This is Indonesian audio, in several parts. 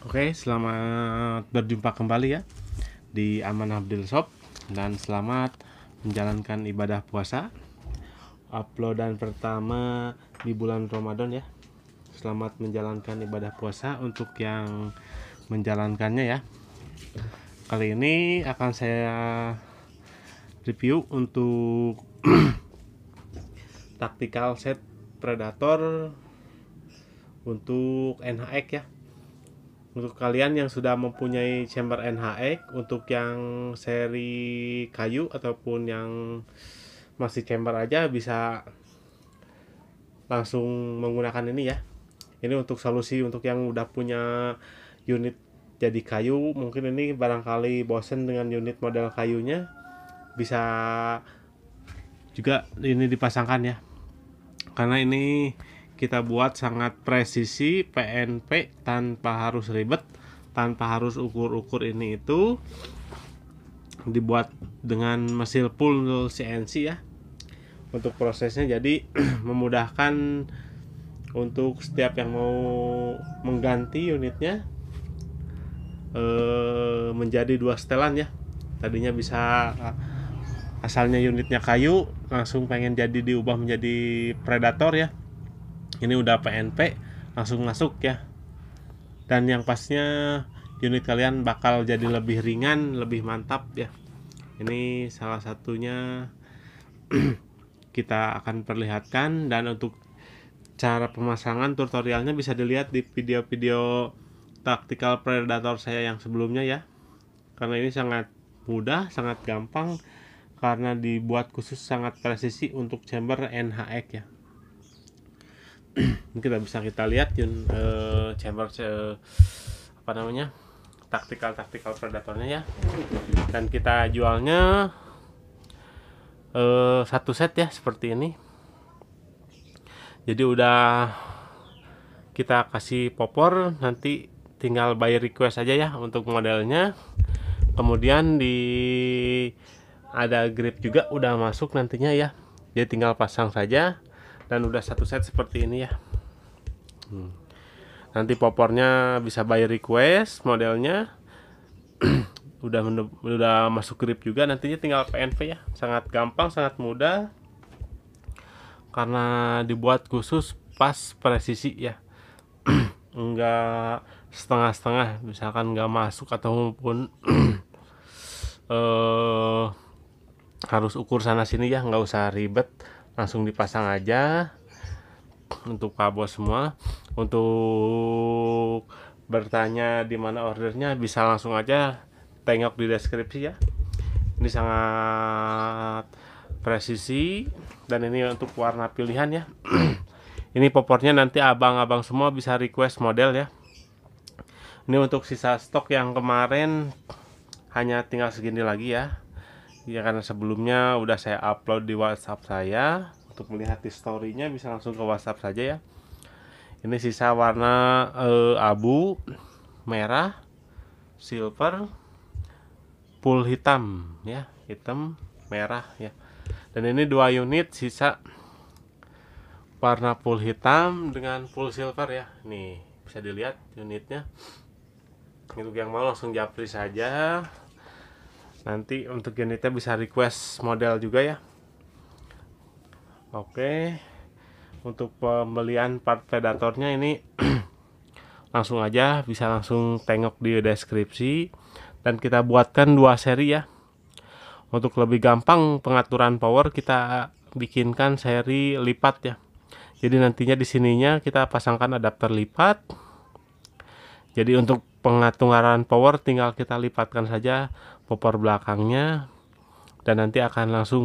Oke, selamat berjumpa kembali ya di Aman Abdul Shop dan selamat menjalankan ibadah puasa. Uploadan pertama di bulan Ramadan ya. Selamat menjalankan ibadah puasa untuk yang menjalankannya ya. Kali ini akan saya review untuk tactical set predator untuk NHX ya untuk kalian yang sudah mempunyai chamber NHX e, untuk yang seri kayu ataupun yang masih chamber aja bisa langsung menggunakan ini ya ini untuk solusi untuk yang udah punya unit jadi kayu mungkin ini barangkali bosen dengan unit model kayunya bisa juga ini dipasangkan ya karena ini kita buat sangat presisi PNP tanpa harus ribet tanpa harus ukur-ukur ini itu dibuat dengan mesin full CNC ya untuk prosesnya jadi memudahkan untuk setiap yang mau mengganti unitnya e, menjadi dua setelan ya tadinya bisa asalnya unitnya kayu langsung pengen jadi diubah menjadi predator ya ini udah PNP langsung masuk ya dan yang pasnya unit kalian bakal jadi lebih ringan lebih mantap ya ini salah satunya kita akan perlihatkan dan untuk cara pemasangan tutorialnya bisa dilihat di video-video tactical predator saya yang sebelumnya ya karena ini sangat mudah sangat gampang karena dibuat khusus sangat presisi untuk chamber NHX ya kita bisa kita lihat Yun uh, eh, chamber uh, eh, apa namanya taktikal taktikal predatornya ya dan kita jualnya uh, satu set ya seperti ini jadi udah kita kasih popor nanti tinggal by request aja ya untuk modelnya kemudian di ada grip juga udah masuk nantinya ya jadi tinggal pasang saja dan udah satu set seperti ini ya hmm. nanti popornya bisa by request modelnya udah udah masuk grip juga nantinya tinggal PNV ya sangat gampang sangat mudah karena dibuat khusus pas presisi ya enggak setengah-setengah misalkan nggak masuk ataupun eh harus ukur sana sini ya nggak usah ribet langsung dipasang aja untuk kabel semua untuk bertanya di mana ordernya bisa langsung aja tengok di deskripsi ya ini sangat presisi dan ini untuk warna pilihan ya ini popornya nanti abang-abang semua bisa request model ya ini untuk sisa stok yang kemarin hanya tinggal segini lagi ya ya karena sebelumnya udah saya upload di WhatsApp saya untuk melihat historinya bisa langsung ke WhatsApp saja ya ini sisa warna uh, abu merah silver full hitam ya hitam merah ya dan ini dua unit sisa warna full hitam dengan full silver ya nih bisa dilihat unitnya untuk yang mau langsung japri saja nanti untuk unitnya bisa request model juga ya oke untuk pembelian part predatornya ini langsung aja bisa langsung tengok di deskripsi dan kita buatkan dua seri ya untuk lebih gampang pengaturan power kita bikinkan seri lipat ya jadi nantinya di sininya kita pasangkan adapter lipat jadi untuk pengaturan power tinggal kita lipatkan saja popor belakangnya dan nanti akan langsung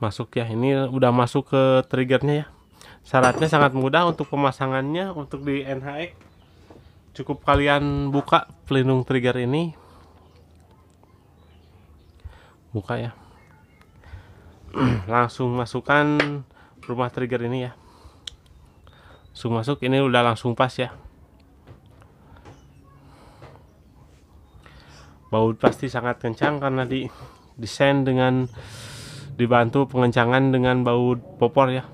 masuk ya. Ini udah masuk ke triggernya ya. Syaratnya sangat mudah untuk pemasangannya untuk di NHX cukup kalian buka pelindung trigger ini. Buka ya. langsung masukkan rumah trigger ini ya. Langsung masuk ini udah langsung pas ya. baut pasti sangat kencang karena di desain dengan dibantu pengencangan dengan baut popor ya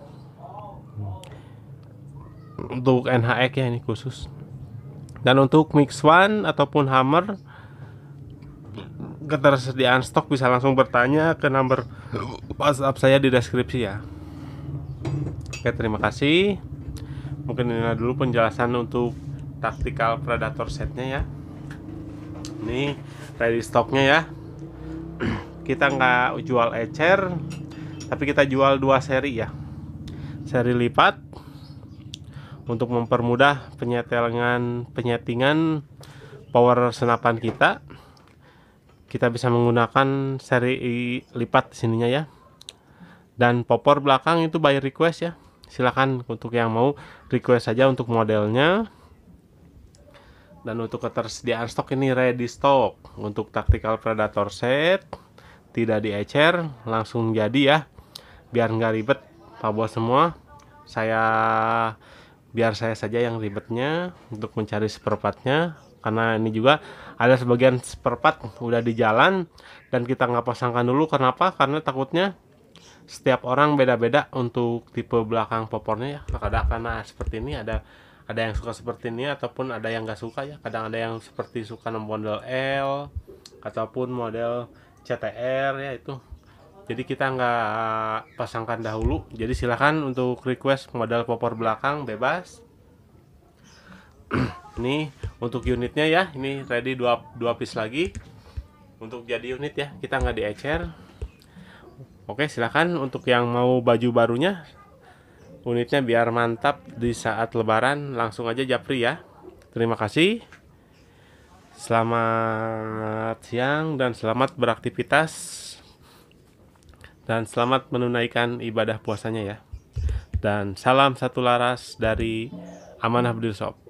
untuk NHX ya ini khusus dan untuk mix one ataupun hammer ketersediaan stok bisa langsung bertanya ke nomor WhatsApp saya di deskripsi ya oke terima kasih mungkin ini dulu penjelasan untuk taktikal predator setnya ya ini ready stocknya ya kita nggak jual ecer tapi kita jual dua seri ya seri lipat untuk mempermudah penyetelan penyetingan power senapan kita kita bisa menggunakan seri lipat sininya ya dan popor belakang itu by request ya silahkan untuk yang mau request saja untuk modelnya dan untuk ketersediaan stok ini ready stock. Untuk tactical predator set tidak diecer, langsung jadi ya. Biar nggak ribet, Pak Bos semua. Saya biar saya saja yang ribetnya untuk mencari seperempatnya karena ini juga ada sebagian seperempat udah di jalan dan kita nggak pasangkan dulu kenapa karena takutnya setiap orang beda-beda untuk tipe belakang popornya ya kadang karena seperti ini ada ada yang suka seperti ini ataupun ada yang gak suka ya kadang ada yang seperti suka model L ataupun model CTR ya itu jadi kita nggak pasangkan dahulu jadi silahkan untuk request model popor belakang bebas ini untuk unitnya ya ini ready dua, dua piece lagi untuk jadi unit ya kita nggak diecer oke silahkan untuk yang mau baju barunya unitnya biar mantap di saat lebaran langsung aja japri ya terima kasih selamat siang dan selamat beraktivitas dan selamat menunaikan ibadah puasanya ya dan salam satu laras dari Amanah Bedil Shop